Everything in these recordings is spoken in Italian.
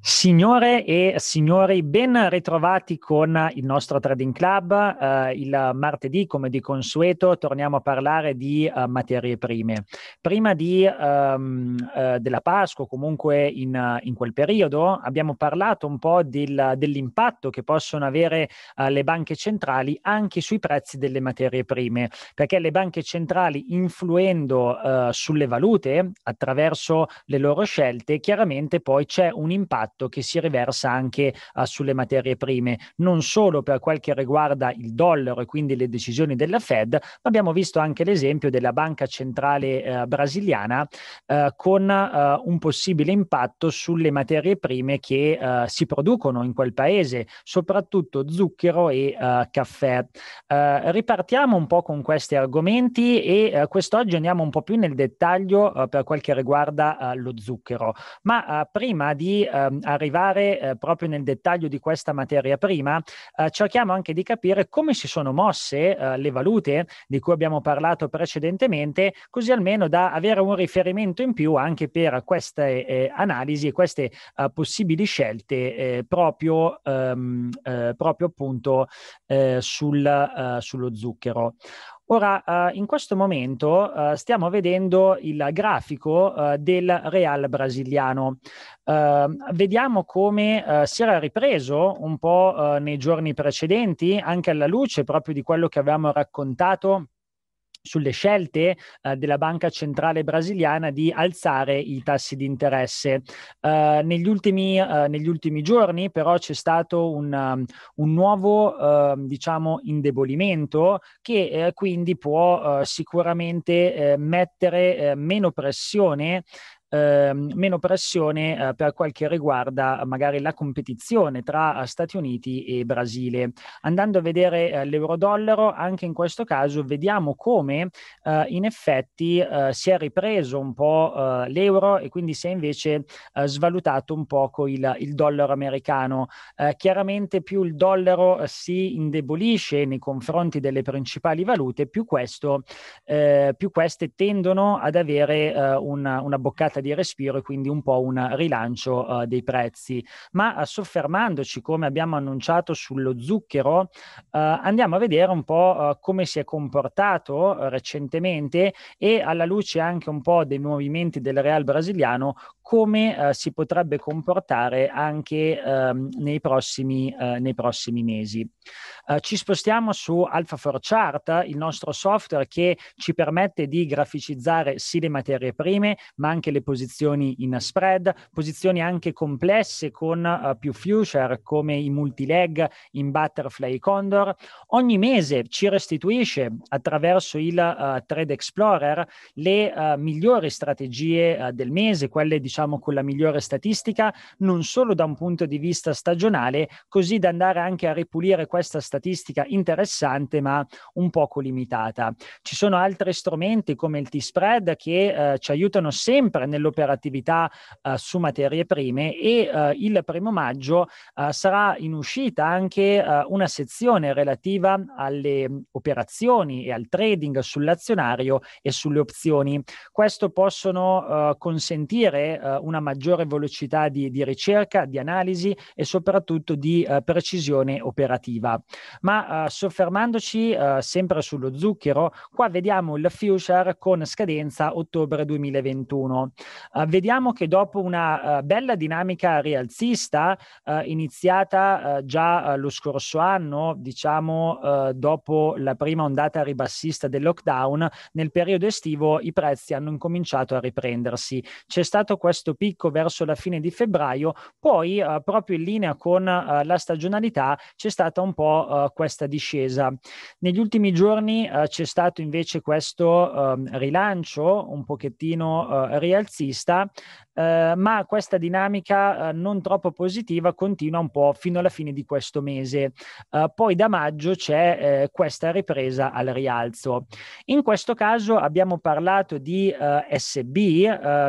Signore e signori, ben ritrovati con il nostro Trading Club. Uh, il martedì, come di consueto, torniamo a parlare di uh, materie prime. Prima di, um, uh, della Pasqua, comunque in, in, quel periodo, abbiamo parlato un po' del, dell'impatto che possono avere le banche centrali anche sui prezzi delle materie prime, perché le banche centrali, influendo sulle valute attraverso le loro scelte, chiaramente poi c'è un impatto impatto che si riversa anche uh, sulle materie prime, non solo per quel che riguarda il dollaro e quindi le decisioni della Fed, ma abbiamo visto anche l'esempio della Banca Centrale uh, Brasiliana uh, con eh, un possibile impatto sulle materie prime che si producono in quel paese, soprattutto zucchero e caffè. ripartiamo un po' con questi argomenti e quest'oggi andiamo un po' più nel dettaglio per quel che riguarda lo zucchero, ma prima di ehm, arrivare eh, proprio nel dettaglio di questa materia prima, eh, cerchiamo anche di capire come si sono mosse eh, le valute di cui abbiamo parlato precedentemente, così almeno da avere un riferimento in più anche per queste eh, analisi e queste eh, possibili scelte eh, proprio, ehm, proprio appunto sul, sullo zucchero. Ora, eh, in questo momento eh, stiamo vedendo il grafico eh, del Real brasiliano. Ehm, vediamo come eh, si era ripreso un po' eh, nei giorni precedenti, anche alla luce proprio di quello che avevamo raccontato sulle scelte eh, della Banca Centrale Brasiliana di alzare i tassi di interesse. Eh, negli, ultimi, eh, negli, ultimi, giorni però c'è stato un, um, un nuovo ehm, diciamo indebolimento che eh, quindi può eh, sicuramente eh, mettere meno pressione eh, meno pressione eh, per quel che riguarda eh, magari la competizione tra eh, Stati Uniti e Brasile. Andando a vedere eh, l'euro-dollaro, anche in questo caso vediamo come eh, in effetti si è ripreso un po' l'euro e quindi si è invece svalutato un poco il, il dollaro americano. chiaramente più il dollaro si indebolisce nei confronti delle principali valute, più, questo, più queste tendono ad avere una, una boccata mancanza di respiro e quindi un po' un rilancio uh, dei prezzi. Ma eh, soffermandoci, come abbiamo annunciato, sullo zucchero, eh, andiamo a vedere un po' come si è comportato recentemente e alla luce anche un po' dei movimenti del Real brasiliano, come si potrebbe comportare anche ehm, nei prossimi, nei, prossimi, mesi. ci spostiamo su AlphaFor Chart, il nostro software che ci permette di graficizzare sì le materie prime, ma anche le posizioni in spread, posizioni anche complesse con uh, più future come i multileg in butterfly e condor. Ogni mese ci restituisce attraverso il uh, eh, Trade Explorer le uh, migliori strategie del mese, quelle diciamo con la migliore statistica, non solo da un punto di vista stagionale, così da andare anche a ripulire questa statistica interessante ma un poco limitata. Ci sono altri strumenti come il T-spread che ci aiutano sempre nel nell'operatività uh, su materie prime e uh, il primo maggio uh, sarà in uscita anche una sezione relativa alle mm, operazioni e al trading sull'azionario e sulle opzioni. Questo possono consentire una maggiore velocità di, di, ricerca, di analisi e soprattutto di precisione operativa. Ma soffermandoci sempre sullo zucchero, qua vediamo il future con scadenza ottobre 2021. Uh, vediamo che dopo una uh, bella dinamica rialzista uh, iniziata già lo scorso anno, diciamo dopo la prima ondata ribassista del lockdown, nel periodo estivo i prezzi hanno incominciato a riprendersi. C'è stato questo picco verso la fine di febbraio, poi proprio in linea con la stagionalità c'è stata un po' questa discesa. Negli ultimi giorni c'è stato invece questo ehm, rilancio un pochettino rialzista razzista eh, ma questa dinamica eh, non troppo positiva continua un po' fino alla fine di questo mese. Eh, poi da maggio c'è eh, questa ripresa al rialzo. In questo caso abbiamo parlato di eh, SB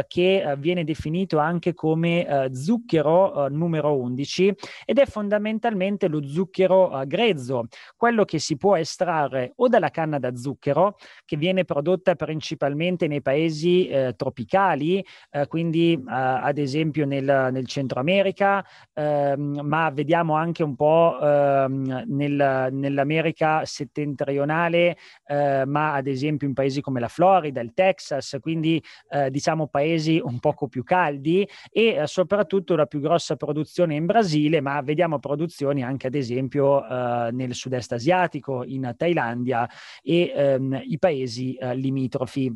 che viene definito anche come zucchero numero 11 ed è fondamentalmente lo zucchero grezzo, quello che si può estrarre o dalla canna da zucchero che viene prodotta principalmente nei paesi tropicali, quindi eh, ad esempio nel, nel Centro America, ehm, ma vediamo anche un po' ehm, nel, nell'America settentrionale, eh, ma ad esempio in paesi come la Florida, il Texas, quindi eh, diciamo paesi un poco più caldi e eh, soprattutto la più grossa produzione in Brasile, ma vediamo produzioni anche ad esempio eh, nel sud-est asiatico, in Thailandia e ehm, i paesi eh, limitrofi.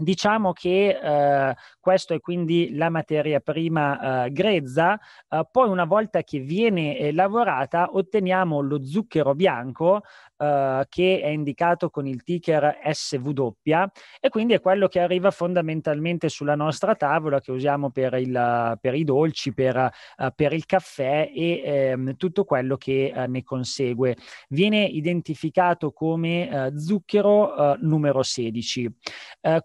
Diciamo che eh, questo è quindi la materia prima eh, grezza, eh, poi una volta che viene eh, lavorata otteniamo lo zucchero bianco eh, che è indicato con il ticker SW e quindi è quello che arriva fondamentalmente sulla nostra tavola che usiamo per, il, per i dolci, per, eh, per, il caffè e ehm, tutto quello che ne consegue. Viene identificato come zucchero numero 16.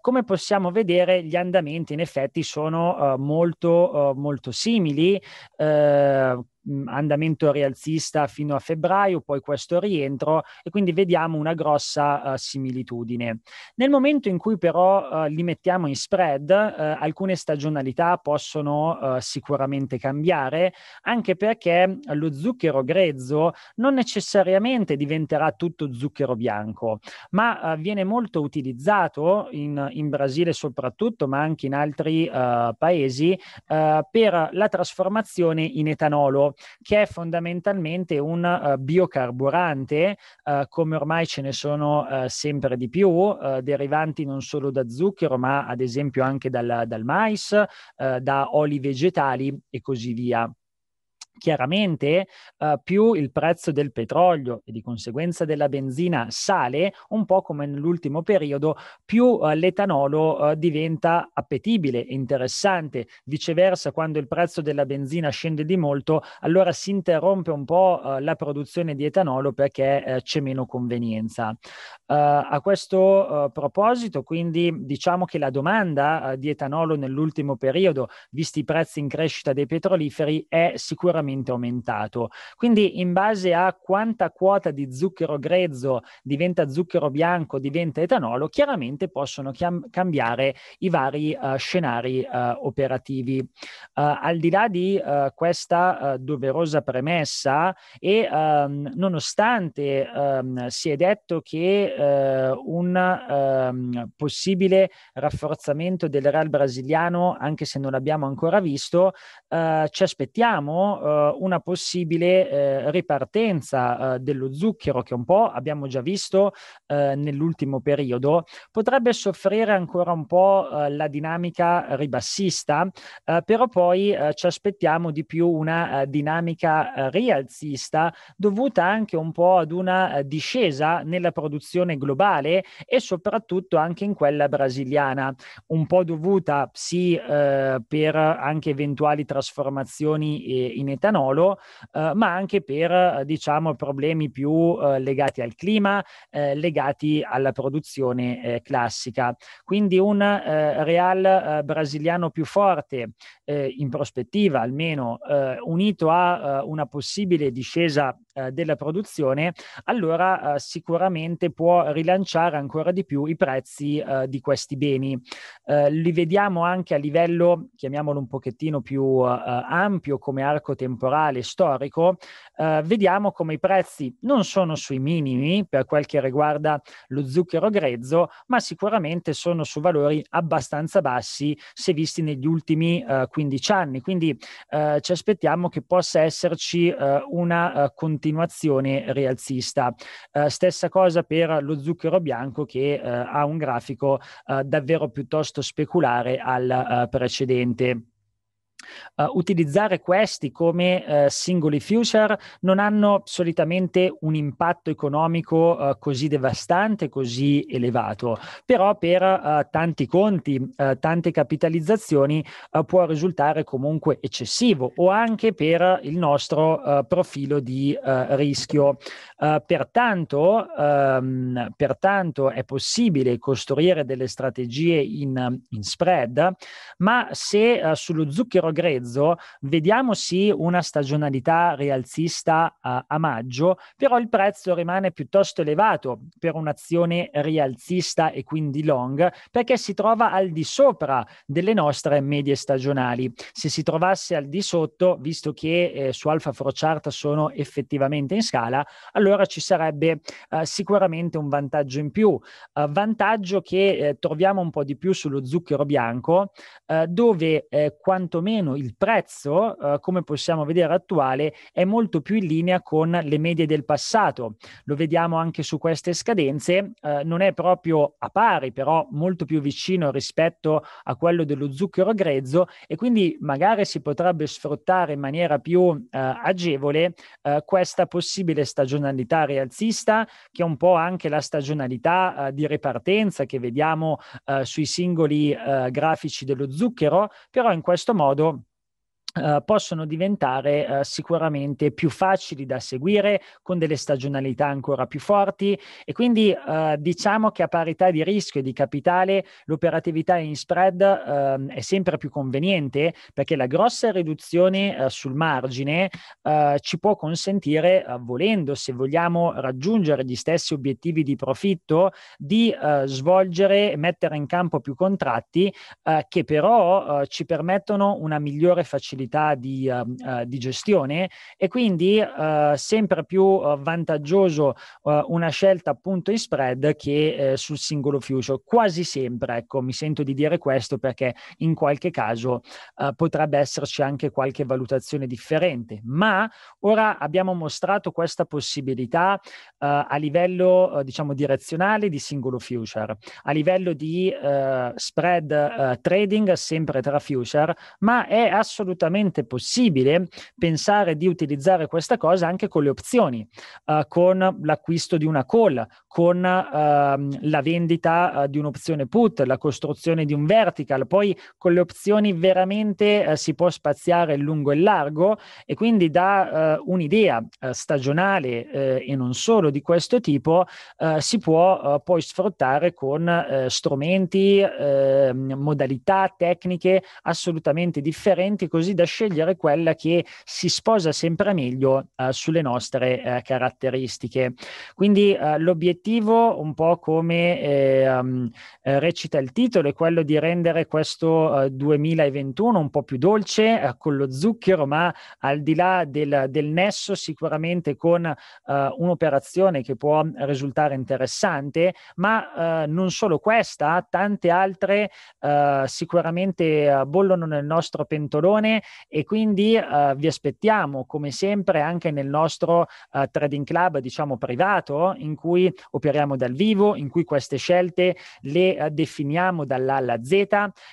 come come possiamo vedere gli andamenti in effetti sono uh, molto, uh, molto simili, uh, Mm, andamento rialzista fino a febbraio, poi questo rientro e quindi vediamo una grossa uh, similitudine. Nel momento in cui però uh, li mettiamo in spread, uh, alcune stagionalità possono sicuramente cambiare, anche perché lo zucchero grezzo non necessariamente diventerà tutto zucchero bianco, ma viene molto utilizzato in, in, Brasile soprattutto, ma anche in altri paesi, per la trasformazione in etanolo che è fondamentalmente un uh, biocarburante, uh, come ormai ce ne sono uh, sempre di più, derivanti non solo da zucchero, ma ad esempio anche dal, dal mais, da oli vegetali e così via chiaramente eh, più il prezzo del petrolio e di conseguenza della benzina sale, un po' come nell'ultimo periodo, più eh, l'etanolo eh, diventa appetibile, e interessante. Viceversa, quando il prezzo della benzina scende di molto, allora si interrompe un po' eh, la produzione di etanolo perché eh, c'è meno convenienza. Eh, a questo proposito, quindi diciamo che la domanda di etanolo nell'ultimo periodo, visti i prezzi in crescita dei petroliferi, è sicuramente sicuramente aumentato. Quindi in base a quanta quota di zucchero grezzo diventa zucchero bianco, diventa etanolo, chiaramente possono chiam- cambiare i vari uh, scenari uh, operativi. Uh, al di là di questa doverosa premessa e um, nonostante um, si è detto che un um, possibile rafforzamento del Real brasiliano, anche se non l'abbiamo ancora visto, ci aspettiamo eh, una possibile eh, ripartenza eh, dello zucchero che un po' abbiamo già visto eh, nell'ultimo periodo, potrebbe soffrire ancora un po' eh, la dinamica ribassista, eh, però poi ci aspettiamo di più una dinamica rialzista dovuta anche un po' ad una discesa nella produzione globale e soprattutto anche in quella brasiliana, un po' dovuta sì per anche eventuali trasformazioni in età metanolo, eh, ma anche per eh, diciamo, problemi più eh, legati al clima, eh, legati alla produzione eh, classica. Quindi un real brasiliano più forte in prospettiva, almeno unito a una possibile discesa eh, della produzione, allora eh, sicuramente può rilanciare ancora di più i prezzi eh, di questi beni. Eh, li vediamo anche a livello, chiamiamolo un pochettino più eh, ampio come arco temporale storico, vediamo come i prezzi non sono sui minimi per quel che riguarda lo zucchero grezzo, ma sicuramente sono su valori abbastanza bassi se visti negli ultimi 15 anni. Quindi ci aspettiamo che possa esserci una continuità continuazione rialzista. Eh, stessa cosa per lo zucchero bianco che eh, ha un grafico eh, davvero piuttosto speculare al eh, precedente. Uh, utilizzare questi come uh, singoli future non hanno solitamente un impatto economico uh, così devastante, così elevato, però per tanti conti, tante capitalizzazioni può risultare comunque eccessivo o anche per il nostro profilo di rischio. Pertanto, um, pertanto, è possibile costruire delle strategie in, in spread, ma se sullo zucchero grezzo, vediamo sì una stagionalità rialzista a, a maggio, però il prezzo rimane piuttosto elevato per un'azione rialzista e quindi long, perché si trova al di sopra delle nostre medie stagionali. Se si trovasse al di sotto, visto che eh, su Alfa Frochart sono effettivamente in scala, allora ci sarebbe eh, sicuramente un vantaggio in più. Eh, vantaggio che eh, troviamo un po' di più sullo zucchero bianco, eh, dove eh, quantomeno almeno il prezzo, eh, come possiamo vedere attuale, è molto più in linea con le medie del passato. Lo vediamo anche su queste scadenze, eh, non è proprio a pari, però molto più vicino rispetto a quello dello zucchero grezzo e quindi magari si potrebbe sfruttare in maniera più eh, agevole eh, questa possibile stagionalità rialzista, che è un po' anche la stagionalità eh, di ripartenza che vediamo sui singoli grafici dello zucchero, però in questo modo eh, possono diventare uh, sicuramente più facili da seguire con delle stagionalità ancora più forti e quindi uh, diciamo che a parità di rischio e di capitale l'operatività in spread ehm, è sempre più conveniente perché la grossa riduzione sul margine ci può consentire volendo se vogliamo raggiungere gli stessi obiettivi di profitto di svolgere e mettere in campo più contratti che però ci permettono una migliore facilità responsabilità di, uh, di gestione e quindi uh, sempre più uh, vantaggioso una scelta appunto in spread che sul singolo future. Quasi sempre, ecco, mi sento di dire questo perché in qualche caso potrebbe esserci anche qualche valutazione differente, ma ora abbiamo mostrato questa possibilità a livello diciamo direzionale di singolo future, a livello di spread trading sempre tra future, ma è assolutamente assolutamente possibile pensare di utilizzare questa cosa anche con le opzioni, uh, con l'acquisto di una call, con uh, la vendita uh, di un'opzione put, la costruzione di un vertical, poi con le opzioni veramente eh, si può spaziare lungo e largo e quindi da un'idea stagionale e non solo di questo tipo si può poi sfruttare con strumenti, ehm, modalità tecniche assolutamente differenti così da da scegliere quella che si sposa sempre meglio eh, sulle nostre eh, caratteristiche. Quindi eh, l'obiettivo, un po' come um, recita il titolo, è quello di rendere questo 2021 eh, un po' più dolce eh, con lo zucchero, ma al di là del, del nesso sicuramente con un'operazione che può risultare interessante, ma non solo questa, tante altre sicuramente bollono nel nostro pentolone e quindi eh, vi aspettiamo come sempre anche nel nostro eh, trading club diciamo privato in cui operiamo dal vivo, in cui queste scelte le eh, definiamo dall'A alla Z e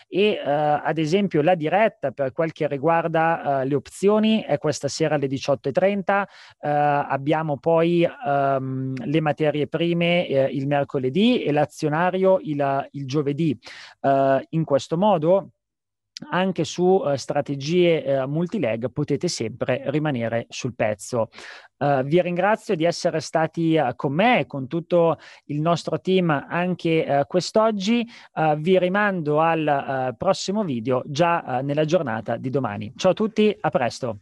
eh, ad esempio la diretta per quel che riguarda eh, le opzioni è questa sera alle 18.30, eh, abbiamo poi ehm, le materie prime il mercoledì e l'azionario il, il giovedì. in questo modo anche su eh, strategie eh, multileg potete sempre rimanere sul pezzo. Uh, vi ringrazio di essere stati uh, con me e con tutto il nostro team anche uh, quest'oggi. vi rimando al prossimo video già nella giornata di domani. Ciao a tutti, a presto.